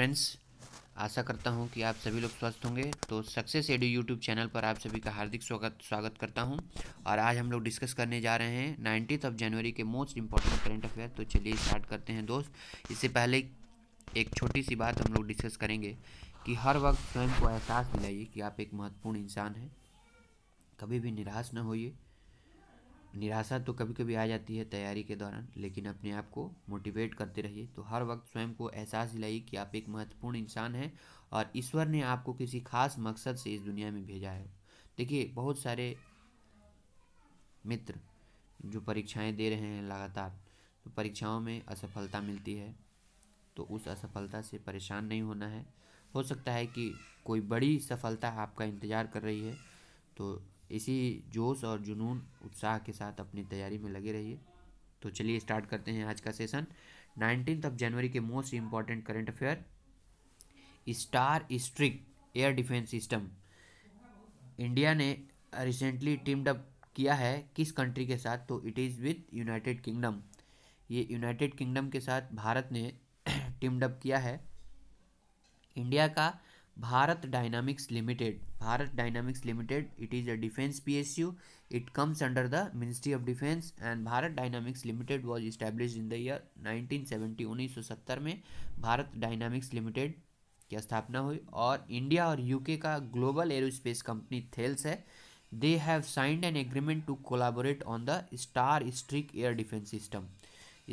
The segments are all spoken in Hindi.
फ्रेंड्स आशा करता हूँ कि आप सभी लोग स्वस्थ होंगे तो सक्सेस एडू यूट्यूब चैनल पर आप सभी का हार्दिक स्वागत स्वागत करता हूँ और आज हम लोग डिस्कस करने जा रहे हैं नाइन्टीथ ऑफ जनवरी के मोस्ट इंपॉर्टेंट करेंट अफेयर तो चलिए स्टार्ट करते हैं दोस्त इससे पहले एक छोटी सी बात हम लोग डिस्कस करेंगे कि हर वक्त स्वयं को एहसास दिलाइए कि आप एक महत्वपूर्ण इंसान हैं कभी भी निराश न होइए निराशा तो कभी कभी आ जाती है तैयारी के दौरान लेकिन अपने आप को मोटिवेट करते रहिए तो हर वक्त स्वयं को एहसास दिलाइए कि आप एक महत्वपूर्ण इंसान हैं और ईश्वर ने आपको किसी खास मकसद से इस दुनिया में भेजा है देखिए बहुत सारे मित्र जो परीक्षाएं दे रहे हैं लगातार तो परीक्षाओं में असफलता मिलती है तो उस असफलता से परेशान नहीं होना है हो सकता है कि कोई बड़ी सफलता आपका इंतज़ार कर रही है तो इसी जोश और जुनून उत्साह के साथ अपनी तैयारी में लगे रहिए तो चलिए स्टार्ट करते हैं आज का सेशन नाइनटीन ऑफ जनवरी के most important current affair Starstreak air defence system India ने रिसेंटली टीम्ड अप किया है किस कंट्री के साथ तो it is with United Kingdom ये यूनाइटेड किंगडम के साथ भारत ने टीम्ड अप किया है इंडिया का Bharat Dynamics Limited Bharat Dynamics Limited. It is a defense PSU. It comes under the Ministry of Defense and Bharat Dynamics Limited was established in the year 1970 1970 में भारत डायनामिक्स लिमिटेड की स्थापना हुई और इंडिया और यूके का ग्लोबल एरोस्पेस कंपनी थेल्स है they have signed an agreement to collaborate on the Starstreak air defence system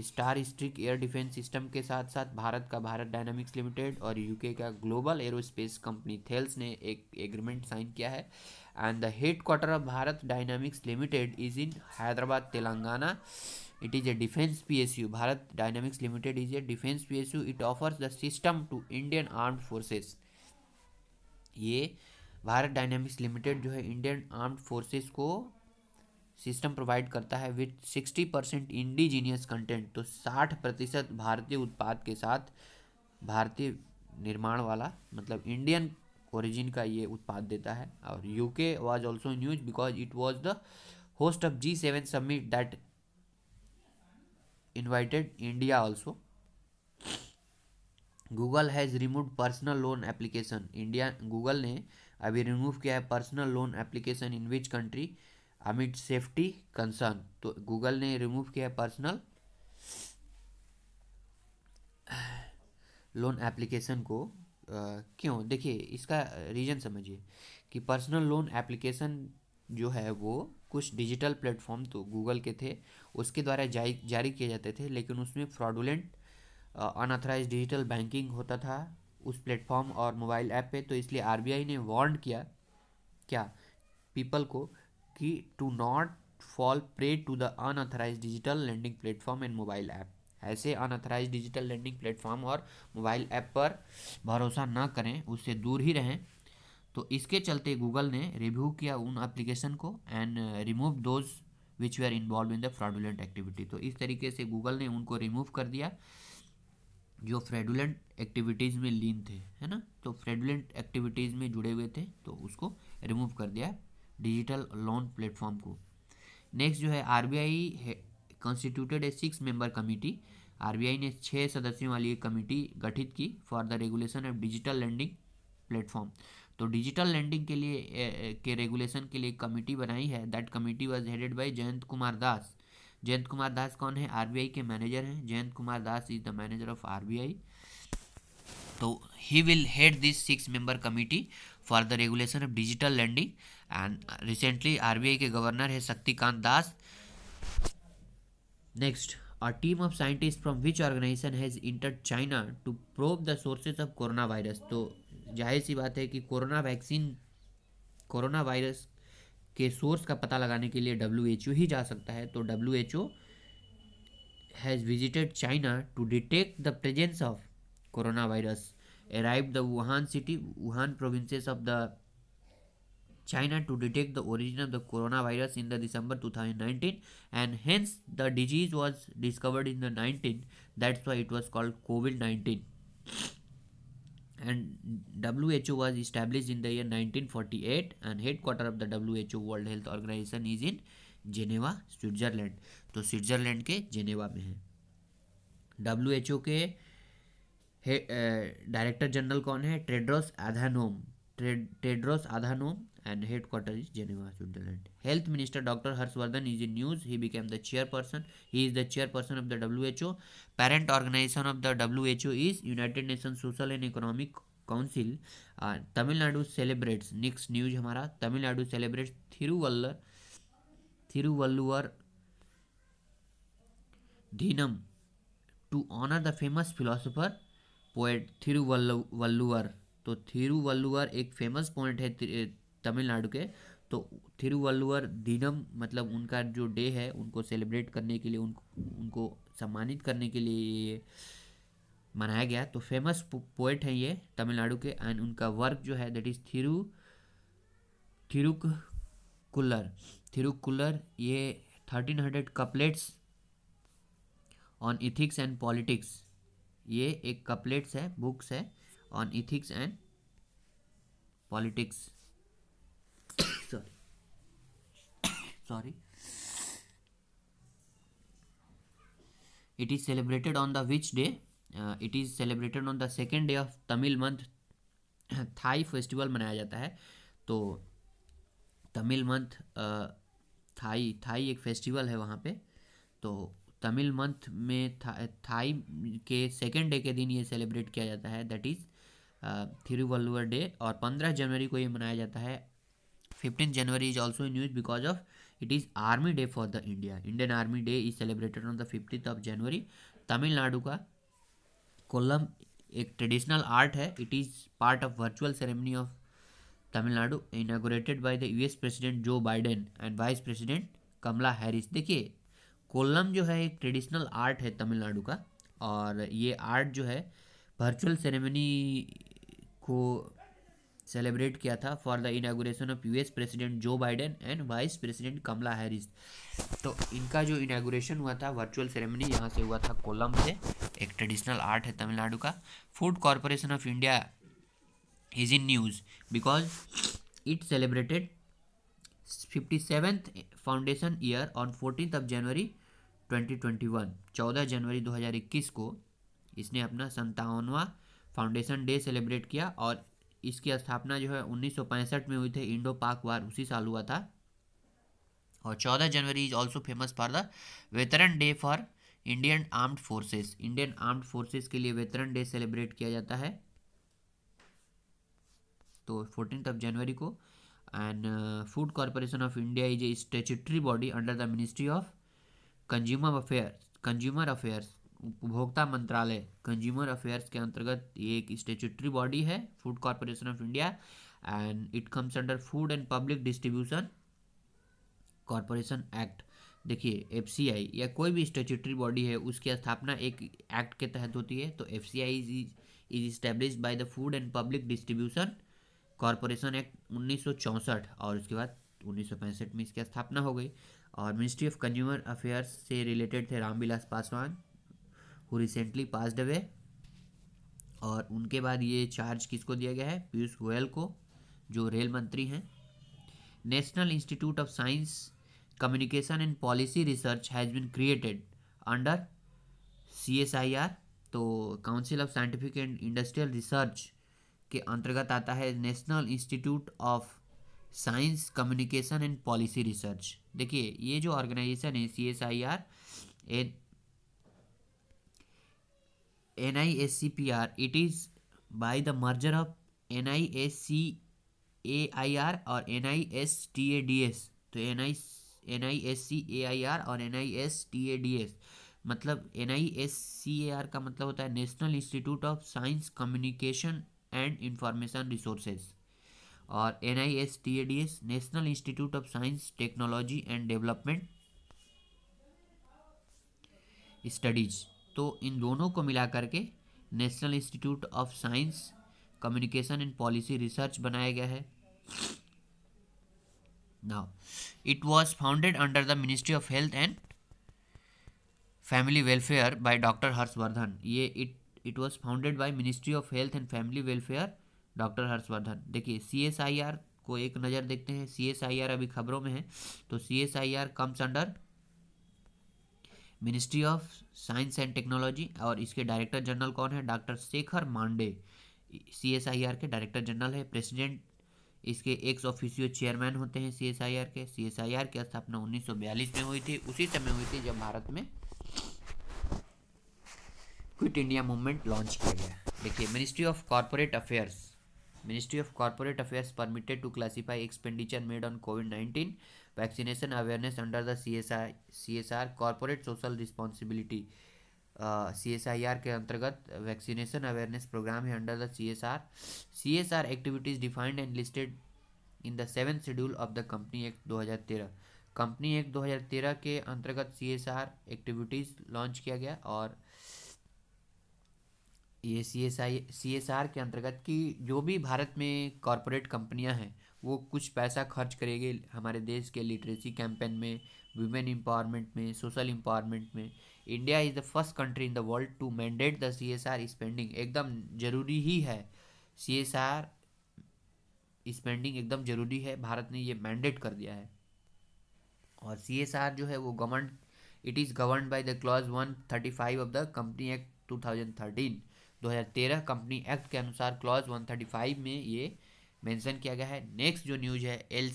Starstreak air defence system के साथ साथ भारत का भारत डायनामिक्स लिमिटेड और यूके का ग्लोबल एरोस्पेस कंपनी थेल्स ने एक एग्रीमेंट साइन किया है and the headquarter of Bharat Dynamics Limited is in Hyderabad Telangana P S U Bharat Dynamics Limited is a defence P S U it offers the system to Indian arm forces ये भारत डायनामिक्स लिमिटेड जो है इंडियन आर्म्ड फोर्सेस को सिस्टम प्रोवाइड करता है with sixty percent indigenous content तो साठ प्रतिशत भारतीय उत्पाद के साथ भारतीय निर्माण वाला मतलब इंडियन ओरिजिन का ये उत्पाद देता है और UK was also news because it was the host of G seven summit that invited India also Google has remove personal loan application India Google ने अभी रिमूव किया है personal loan application in which country amid safety concern तो गूगल ने रिमूव किया पर्सनल लोन एप्लीकेशन को आ, क्यों देखिए इसका रीज़न समझिए कि पर्सनल लोन एप्लीकेशन जो है वो कुछ डिजिटल प्लेटफॉर्म तो गूगल के थे उसके द्वारा जारी जारी किए जाते थे लेकिन उसमें फ्रॉडुलेंट अनऑथराइज डिजिटल बैंकिंग होता था उस प्लेटफॉर्म और मोबाइल ऐप पे तो इसलिए आरबीआई ने वार्न किया क्या पीपल को कि to not fall prey to the unauthorised digital lending platform and mobile app ऐसे अनऑथराइज डिजिटल लैंडिंग प्लेटफॉर्म और मोबाइल ऐप पर भरोसा ना करें उससे दूर ही रहें तो इसके चलते गूगल ने रिव्यू किया उन एप्लीकेशन को and remove those which they are involved in the fraudulent activity तो इस तरीके से गूगल ने उनको रिमूव कर दिया जो फ्रेडुलेंट एक्टिविटीज़ में लीन थे है ना तो फ्रेडुलेंट एक्टिविटीज़ में जुड़े हुए थे तो उसको रिमूव कर दिया डिजिटल लोन प्लेटफॉर्म को नेक्स्ट जो है आरबीआई है constituted a six member committee आई ने छः सदस्यों वाली एक कमेटी गठित की for the regulation of digital lending platform तो डिजिटल लैंडिंग के लिए के रेगुलेशन के लिए एक कमेटी बनाई है that committee was headed by Jayant Kumar Das Jayant Kumar Das कौन है आर के मैनेजर हैं Jayant Kumar Das is the manager of R तो he will head this six member committee for the regulation of digital lending and recently RBI के गवर्नर है Shaktikanta Das next a team of scientist from which organisation has entered China to probe the sources of corona virus तो जाहिर सी बात है कि कोरोना वैक्सीन कोरोना वायरस के सोर्स का पता लगाने के लिए डब्ल्यू एच ओ ही जा सकता है तो W H O has visited China to detect the presence of corona virus arrive the Wuhan city Wuhan provinces of the China to detect the origin of the coronavirus in the December 2019 and hence the disease was discovered in the 19 that's why it was called COVID-19 and WHO was established in the year 1948 and headquarter of the WHO World Health Organization is in Geneva Switzerland तो स्विट्जरलैंड के जेनेवा में है डब्ल्यू एच ओ के डायरेक्टर जनरल कौन है ट्रेड्रोस आधानोम ट्रेड Tedros Adhanom and headquarters is Geneva, Switzerland. Health Minister Dr. Harshvardhan is in news. He became the chairperson. He is the chairperson of the WHO. Parent organization of the WHO is United Nations Social and Economic council Tamil Nadu celebrates next news हमारा Tamil Nadu celebrates Thiruvallar Thiruvalluvar Dinam to honour the famous philosopher poet Thiruvalluvar तो थिरुवल्लुवर एक फेमस पोइट है तमिलनाडु के तो थिरुवल्लुवर दिनम मतलब उनका जो डे है उनको सेलिब्रेट करने के लिए उनको उनको सम्मानित करने के लिए ये मनाया गया तो फेमस पोएट हैं ये तमिलनाडु के एंड उनका वर्क जो है that is Thiru Thirukkural Kural ये thirteen hundred couplets on ethics and politics ये एक कपलेट्स है बुक्स है on ethics and politics sorry it is celebrated on the which day uh, it is celebrated on the second day of tamil month Thai festival मनाया जाता है तो तमिल मंथ थाई थाई एक फेस्टिवल है वहाँ पे तो तमिल मंथ में था, थाई के सेकेंड डे के दिन ये सेलिब्रेट किया जाता है दैट इज़ थिरुवल्लुवर डे और पंद्रह जनवरी को ये मनाया जाता है fifteen January is also news because of it is army day for the India Indian army day is celebrated on the 15th of January Tamil Nadu का कोल्लम एक ट्रेडिशनल आर्ट है it is part of virtual ceremony of Tamil Nadu inaugurated by the US president Joe Biden and vice president Kamala Harris देखिए कोल्लम जो है एक ट्रेडिशनल आर्ट है तमिलनाडु का और ये आर्ट जो है वर्चुअल सेरेमनी को सेलिब्रेट किया था for the inauguration of US president Joe Biden and vice president Kamala Harris तो इनका जो इनाग्रेशन हुआ था वर्चुअल सेरेमनी यहाँ से हुआ था कोलम से एक ट्रेडिशनल आर्ट है तमिलनाडु का food corporation of India is in news because it celebrated fifty seventh foundation year on fourteen of January twenty twenty one चौदह जनवरी दो हज़ार इक्कीस को इसने अपना संतावनवा फाउंडेशन डे सेलिब्रेट किया और इसकी स्थापना जो है उन्नीस में हुई थी इंडो पाक वार उसी साल हुआ था और 14 January is also famous for the veteran day for Indian armed forces Indian armed forces के लिए वेतरन डे सेलिब्रेट किया जाता है तो फोर्टीन ऑफ जनवरी को and Food corporation of India is a statutory body under the ministry of consumer affair consumer affairs उपभोक्ता मंत्रालय कंज्यूमर अफेयर्स के अंतर्गत ये एक स्टेचुटरी बॉडी है Food corporation of India and it comes under food and public distribution corporation act देखिए एफ या कोई भी स्टेचुटरी बॉडी है उसकी स्थापना एक एक्ट के तहत होती है तो F C I is establish by the food and public distribution corporation act उन्नीस और उसके बाद उन्नीस में इसकी स्थापना हो गई और मिनिस्ट्री ऑफ कंज्यूमर अफेयर्स से रिलेटेड थे Ramvilas Paswan who recently passed away और उनके बाद ये चार्ज किसको दिया गया है पीयूष गोयल को जो रेल मंत्री हैं National Institute of Science Communication and Policy Research has been created under C S I R तो Council of Scientific and Industrial Research के अंतर्गत आता है National Institute of Science Communication and Policy Research देखिए ये जो ऑर्गेनाइजेशन है C S I R NISCPR. It is by the merger of NISCAIR or NISTADS. तो N I N I I S C A R और N I S S T A D मतलब N I S C A R का मतलब होता है National Institute of Science Communication and Information Resources और N I S T A D S National Institute of Science Technology and Development Studies तो इन दोनों को मिला करके National Institute of Science Communication and Policy research बनाया गया है now it was founded under the ministry of health and family welfare by doctor Harshvardhan ये it it was founded by ministry of health and family welfare doctor Harshvardhan देखिए सीएसआईआर को एक नज़र देखते हैं सी एस आई आर अभी खबरों में है तो C S I R comes under ministry of science and technology और इसके डायरेक्टर जनरल कौन है doctor Shekhar Mande C S I R के डायरेक्टर जनरल है प्रेसिडेंट इसके एक्स ऑफिसियो चेयरमैन होते हैं सी एस आई आर के सी एस आई आर की स्थापना बयालीस में हुई थी उसी समय हुई थी जब भारत में क्विट इंडिया मूवमेंट लॉन्च किया गया देखिए ministry of corporate affairs ministry of corporate affairs permitted to classify expenditure made on covid nineteen vaccination awareness under the C S I C S R corporate social responsibility C S I R के अंतर्गत वैक्सीनेशन अवेयरनेस प्रोग्राम है under the C S R C S R activities defined and listed in the seven schedule of the company act दो हज़ार तेरह कंपनी एक्ट दो हज़ार तेरह के अंतर्गत C S R activities launch किया गया और ये C S I C S R के अंतर्गत की जो भी भारत में कॉरपोरेट कंपनियाँ हैं वो कुछ पैसा खर्च करेंगे हमारे देश के लिटरेसी कैंपेन में वुमेन एम्पावरमेंट में सोशल एम्पावरमेंट में India is the first country in the world to mandate the C S R spending एकदम ज़रूरी ही है सी एस आर स्पेंडिंग एकदम ज़रूरी है भारत ने ये मैंडेट कर दिया है और सी एस आर जो है वो govern it is govern by the clause one thirty five of the company act two thousand thirteen दो हज़ार तेरह कंपनी एक्ट के अनुसार क्लॉज वन थर्टी फाइव में ये मेंशन किया गया है नेक्स्ट जो न्यूज है L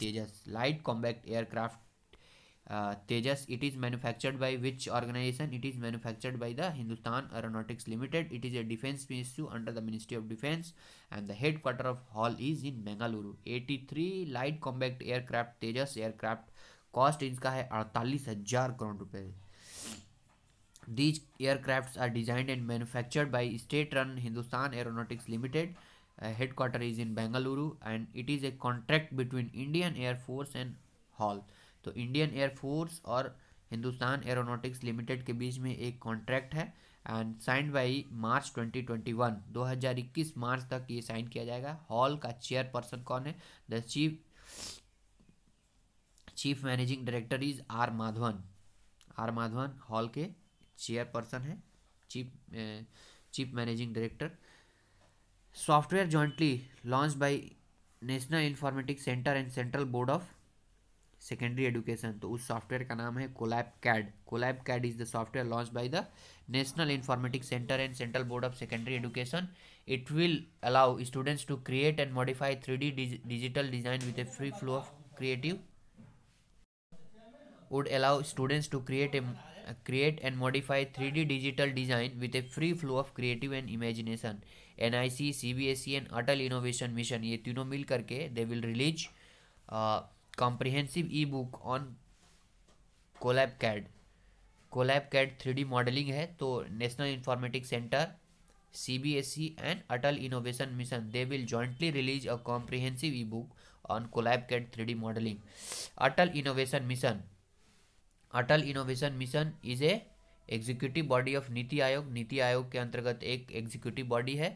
Tejas light combat aircraft Tejas it is manufactured by which organisation it is manufactured by the Hindustan aeronautics limited it is a defence ministry under the ministry of defence and the headquarter of HAL is in Bengaluru three light combat aircraft Tejas aircraft cost इसका है अड़तालीस हजार करोड़ रुपए these aircraft are designed and manufactured by state run Hindustan aeronautics limited head quarter is in Bengaluru and it is a contract between Indian air force and HAL तो इंडियन एयरफोर्स और हिंदुस्तान एरोनॉटिक्स लिमिटेड के बीच में एक कॉन्ट्रैक्ट है एंड साइन बाई मार्च 2021 2021 मार्च तक ये साइन किया जाएगा हॉल का चेयरपर्सन कौन है the chief chief managing director is R Madhavan R Madhavan HAL के चेयरपर्सन है chief chief managing director Software jointly launched by National Informatic Centre and Central Board of Secondary Education तो उस सॉफ्टवेयर का नाम है Colab CAD Colab CAD is the software launch by the National Informatic Centre and Central Board of Secondary Education it will allow students to create and modify three D digital design with a free flow of creative would allow students to create a create and modify 3D digital design with a free flow of creative and imagination. NIC, CBSE and Atal Innovation Mission ये तीनों मिल करके they will release a comprehensive e-book on Colab CAD. Colab CAD 3D modeling है तो National Informatics Center, CBSE and Atal Innovation Mission. They will jointly release a comprehensive e-book on CAD 3D modeling. Atal Innovation Mission Atal innovation mission is a executive body of NITI Aayog नीति आयोग के अंतर्गत एक एग्जीक्यूटिव बॉडी है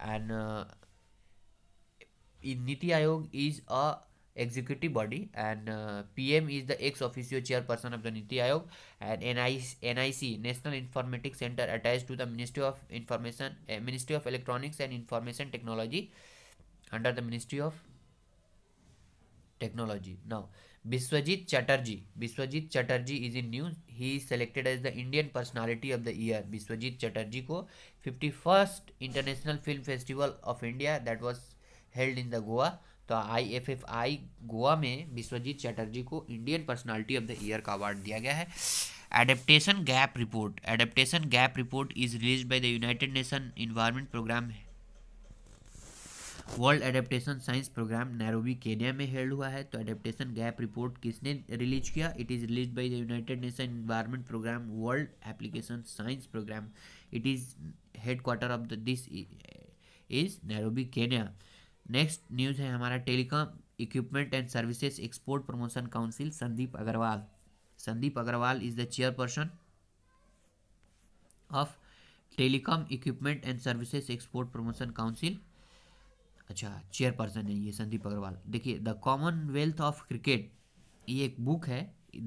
and NITI Aayog is a executive body and P M is the ex officio chairperson of the NITI Aayog and N I N I C National Informatic Centre attach to the ministry of information ministry of electronics and information technology under the ministry of technology now Vishwajeet Chatterjee Vishwajeet Chatterjee is in news he selected as the Indian personality of the year Vishwajeet Chatterjee को fifty first international film festival of India that was held in the Goa तो I F F I Goa में विश्वजीत चटर्जी को Indian personality of the year का अवार्ड दिया गया है adaptation gap report adaptation gap report is release by the United Nation Environment Programme World Adaptation Science Programme Nairobi Kenya में हेल्ड हुआ है तो एडेप्टेशन गैप रिपोर्ट किसने रिलीज किया it is release by the United Nation Environment Programme world application science program it is headquarter of this is Nairobi Kenya next news है हमारा telecom equipment and services export promotion council Sandeep Agarwal Sandeep Agarwal is the chairperson of telecom equipment and services export promotion council अच्छा चेयरपर्सन है ये संदीप अग्रवाल देखिए द कॉमनवेल्थ ऑफ क्रिकेट ये एक बुक है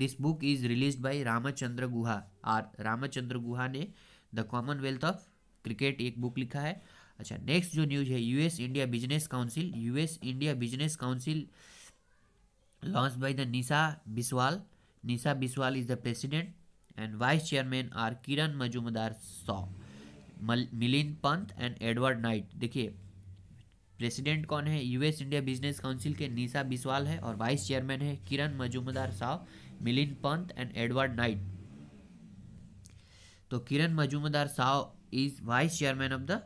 this book is release by Ramachandra Guha आर रामचंद्र गुहा ने द कॉमनवेल्थ ऑफ क्रिकेट एक बुक लिखा है अच्छा नेक्स्ट जो न्यूज है US India business council US India business council launch by the Nisha Biswal Nisha Biswal is the president and vice chairman are Kiran Mazumdar Shaw Milind Pant and Edward Knight देखिए प्रेसिडेंट कौन है यूएस इंडिया बिजनेस काउंसिल के निशा बिस्वाल है और वाइस चेयरमैन है किरण मजुमदार साहब मिलिन पंत एंड एडवर्ड नाइट तो Kiran Mazumdar Shaw is vice chairman of the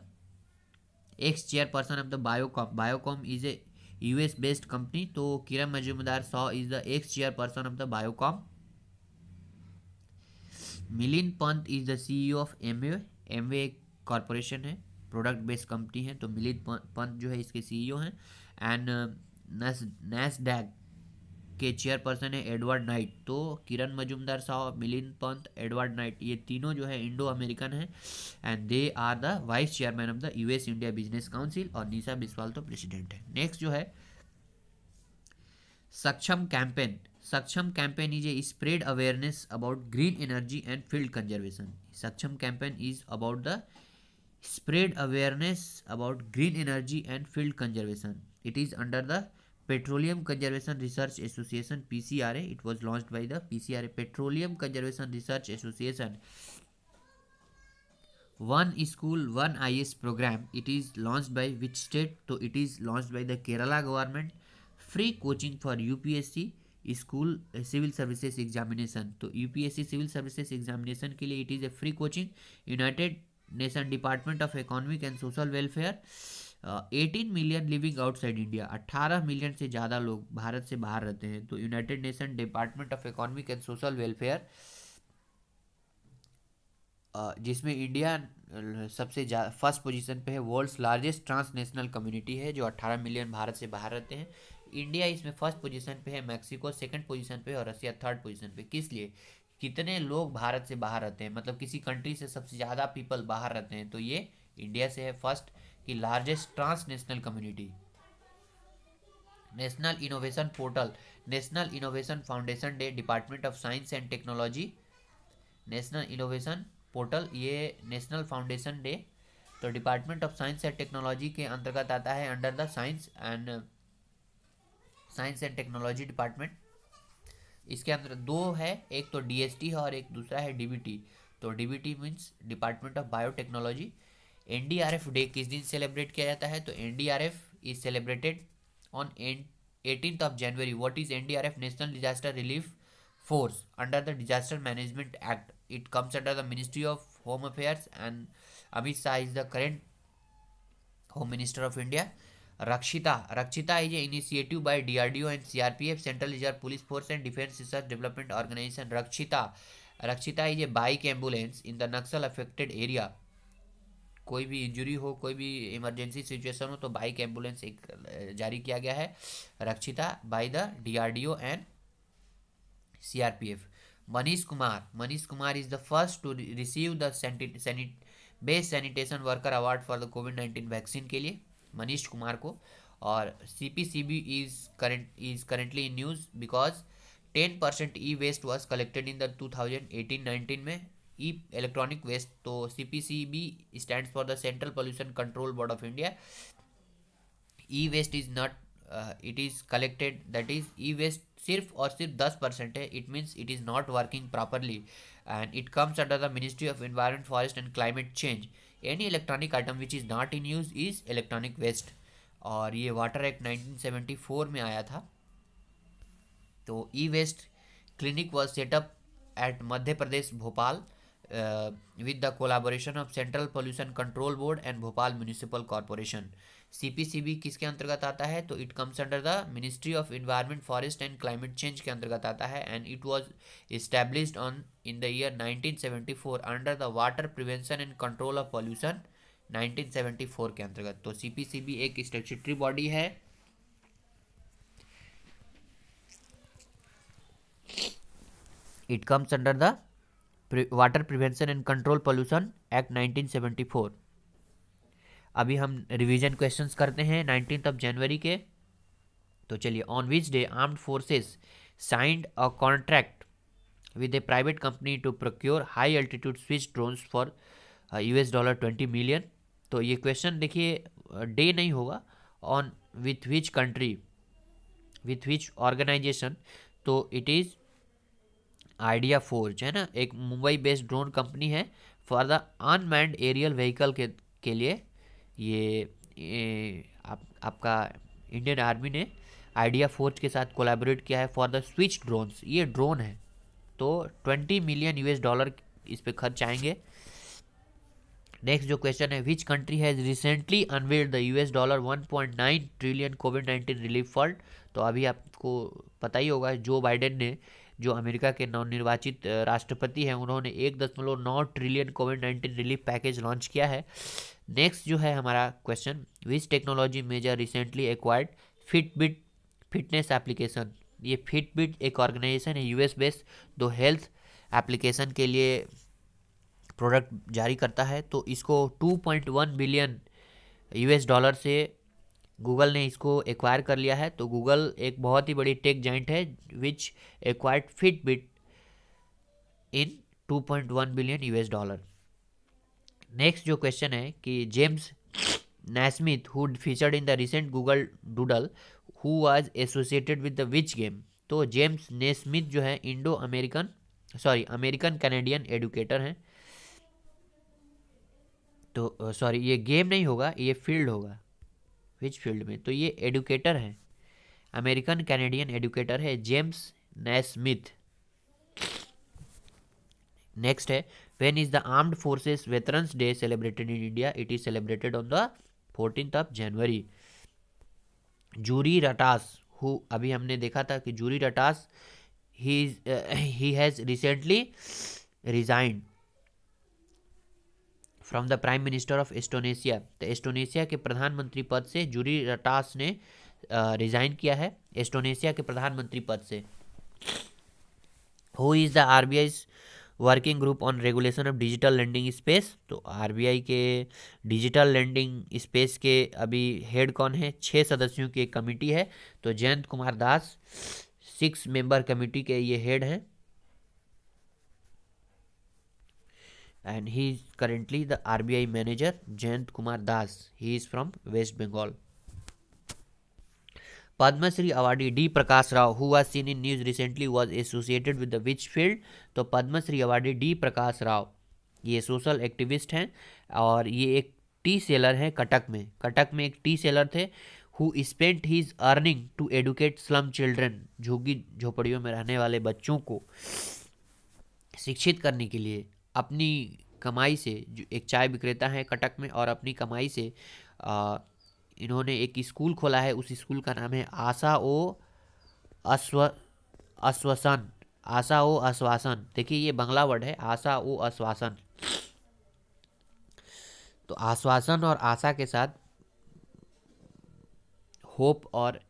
ex chairperson of the Biocon Biocon is a US based company तो Kiran Mazumdar Shaw is the ex chairperson of the Biocon Milind Pant is the CEO of Amway Amway एक कॉरपोरेशन है प्रोडक्ट बेस्ड कंपनी है तो मिलित पंत जो है इसके सीईओ e हैं एंड डैग uh, के चेयरपर्सन है एडवर्ड नाइट तो किरण मजुमदार साहब मिलिंद पंत एडवर्ड नाइट ये तीनों जो है इंडो अमेरिकन हैं and they are the vice chairman of the US India business council और निशा बिस्वाल तो प्रेसिडेंट है नेक्स्ट जो है Saksham campaign Saksham campaign is a spread awareness about green energy and field conservation Saksham campaign is about the spread awareness about green energy and field conservation it is under the petroleum conservation research association P C R A it was launch by the P C R A petroleum conservation research association one school one I S program it is launch by which state तो it is launch by the Kerala government free coaching for U P S C school civil services examination U P P S civil services services एग्जामिनेशन के लिए it is a free coaching United Nation department of economic and social welfare 18 million living outside India 18 million से ज़्यादा लोग भारत से बाहर रहते हैं तो United Nation department of economic and social welfare जिसमें इंडिया uh, सबसे फर्स्ट पोजीशन पे है वर्ल्ड्स लार्जेस्ट ट्रांसनेशनल कम्युनिटी है जो 18 मिलियन भारत से बाहर रहते हैं इंडिया इसमें फर्स्ट पोजीशन पे है मैक्सिको सेकंड पोजीशन पे और रसिया थर्ड पोजीशन पे किस लिए कितने लोग भारत से बाहर रहते हैं मतलब किसी कंट्री से सबसे ज़्यादा पीपल बाहर रहते हैं तो ये इंडिया से है फर्स्ट कि largest transnational community national innovation portal national innovation foundation day department of science and technology national innovation portal ये नेशनल फाउंडेशन डे तो department of science and technology के अंतर्गत आता है under the science and science and technology department इसके अंदर दो है एक तो डीएसटी है और एक दूसरा है डीबीटी तो DBT means department of biotechnology NDRF day किस दिन सेलिब्रेट किया जाता है तो NDRF is celebrated on eighteen of January what is NDRF national disaster relief force under the disaster management act it comes under the ministry of home affairs and Amit Shah is the current home minister of India Rakshita Rakshita is a initiative by DRDO and CRPF central reserve police force and defence research development organisation Rakshita Rakshita is a bike ambulance in the Naxal affected area कोई भी इंजरी हो कोई भी इमरजेंसी सिचुएशन हो तो बाइक एम्बुलेंस एक जारी किया गया है Rakshita by the DRDO and CRPF Manish Kumar Manish Kumar is the first to receive the best sanitation worker award for the covid nineteen vaccine के लिए मनीष कुमार को और C P C B is current is currently in news because ten percent e waste was collected in the two thousand eighteen nineteen में ई इलेक्ट्रॉनिक वेस्ट तो C P C B stand for the central pollution control board of India e waste is not it is collected that is e waste सिर्फ और सिर्फ दस परसेंट है it means it is not working properly and it comes under the ministry of environment forest and climate change any electronic item which is not in use is electronic waste और ये वाटर एक्ट 1974 में आया था तो e waste clinic was set up at Madhya Pradesh Bhopal with the collaboration of central pollution control board and Bhopal municipal corporation CPCB किसके अंतर्गत आता है तो it comes under the ministry of environment forest and climate change के अंतर्गत आता है and it was establish on in the year 1974 under the water prevention and control of pollution 1974 के अंतर्गत तो सीपीसीबी एक स्टेचुटरी बॉडी है it comes under the water prevention and control pollution act 1974 अभी हम रिवीजन क्वेश्चंस करते हैं नाइनटीन ऑफ जनवरी के तो चलिए on which day armed forces signed a contract with a private company to procure high altitude switch drones for US dollar twenty million तो ये क्वेश्चन देखिए डे uh, नहीं होगा on with which country with which organisation तो इट इज़ आइडिया फोर्ज है ना एक मुंबई बेस्ड ड्रोन कंपनी है for the unmanned aerial vehicle के के लिए ये, ये आप, आपका इंडियन आर्मी ने आइडिया फोर्स के साथ कोलैबोरेट किया है फॉर द स्विच ड्रोन्स ये ड्रोन है तो ट्वेंटी मिलियन यूएस डॉलर इस पर खर्च आएंगे नेक्स्ट जो क्वेश्चन है which country has recently unveiled the US dollar 1.9 trillion covid nineteen relief fund तो अभी आपको पता ही होगा जो बाइडेन ने जो अमेरिका के नवनिर्वाचित राष्ट्रपति हैं उन्होंने एक दशमलव नौ trillion covid nineteen relief package launch किया है नेक्स्ट जो है हमारा question which technology major recently acquired Fitbit fitness application ये फिटबिट एक ऑर्गेनाइजेशन है यूएस बेस्ड दो हेल्थ एप्लीकेशन के लिए प्रोडक्ट जारी करता है तो इसको 2.1 बिलियन यूएस डॉलर से गूगल ने इसको एक्वायर कर लिया है तो गूगल एक बहुत ही बड़ी टेक जॉइंट है which acquired Fitbit in 2.1 billion US dollar next जो क्वेश्चन है कि James Naismith who featured in the recent Google doodle who was associated with the which game तो जेम्स नेस्मिथ जो है Indo American sorry American Canadian educator हैं तो सॉरी ये गेम नहीं होगा ये फील्ड होगा विच फील्ड में तो ये एडुकेटर हैं अमेरिकन कैनेडियन एडुकेटर है जेम्स नैस्मिथ नेक्स्ट है when is the armed forces veterans day celebrated in india it is celebrated on the 14th of january Juri Ratas who अभी हमने देखा था कि Juri Ratas he he has recently resigned from the prime minister of Estonia तो एस्टोनेशिया के प्रधानमंत्री पद से जूरी रटास ने रिजाइन uh, किया है एस्टोनेशिया के प्रधानमंत्री पद से who is the R B I's working group on regulation of digital landing space तो आर के डिजिटल लैंडिंग स्पेस के अभी हेड कौन है छः सदस्यों की एक कमेटी है तो Jayant Kumar Das six member committee के ये हेड हैं is currently the R B I manager Jayant Kumar Das he is from West Bengal Padmashri awardee D. Prakash Rao, who was seen in news recently, was associated with the which field? तो पद्मश्री अवार्डी डी प्रकाश राव ये सोशल एक्टिविस्ट हैं और ये एक टी सेलर हैं कटक में कटक में एक टी सेलर थे who spent his earning to educate slum children झुग्गी झोपड़ियों में रहने वाले बच्चों को शिक्षित करने के लिए अपनी कमाई से जो एक चाय विक्रेता है कटक में और अपनी कमाई से आ, इन्होंने एक स्कूल खोला है उस स्कूल का नाम है आशा ओ अश्व आश्वासन आशा ओ आश्वासन देखिए ये बंगला वर्ड है आशा ओ आश्वासन तो आश्वासन और आशा के साथ होप और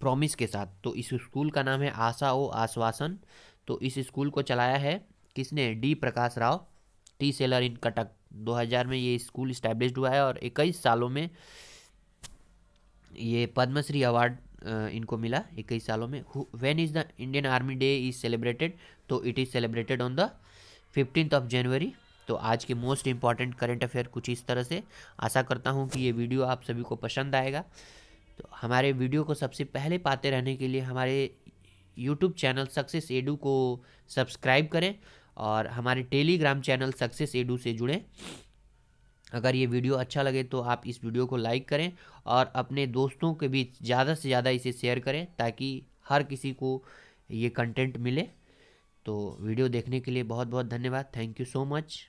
प्रॉमिस के साथ तो इस स्कूल का नाम है आशा ओ आश्वासन तो इस स्कूल को चलाया है किसने D Prakash Rao tea seller in Cuttack 2000 में ये स्कूल इस्टेब्लिश हुआ है और इक्कीस सालों में ये पद्मश्री अवार्ड इनको मिला इक्कीस सालों में when is the Indian army day is celebrated तो it is celebrated on the fifteenth of January तो आज के मोस्ट इम्पॉर्टेंट करेंट अफेयर कुछ इस तरह से आशा करता हूँ कि ये वीडियो आप सभी को पसंद आएगा तो हमारे वीडियो को सबसे पहले पाते रहने के लिए हमारे यूट्यूब चैनल सक्सेस एडू को सब्सक्राइब करें और हमारे टेलीग्राम चैनल सक्सेस एडू से जुड़ें अगर ये वीडियो अच्छा लगे तो आप इस वीडियो को लाइक करें और अपने दोस्तों के बीच ज़्यादा से ज़्यादा इसे शेयर करें ताकि हर किसी को ये कंटेंट मिले तो वीडियो देखने के लिए बहुत बहुत धन्यवाद थैंक यू सो मच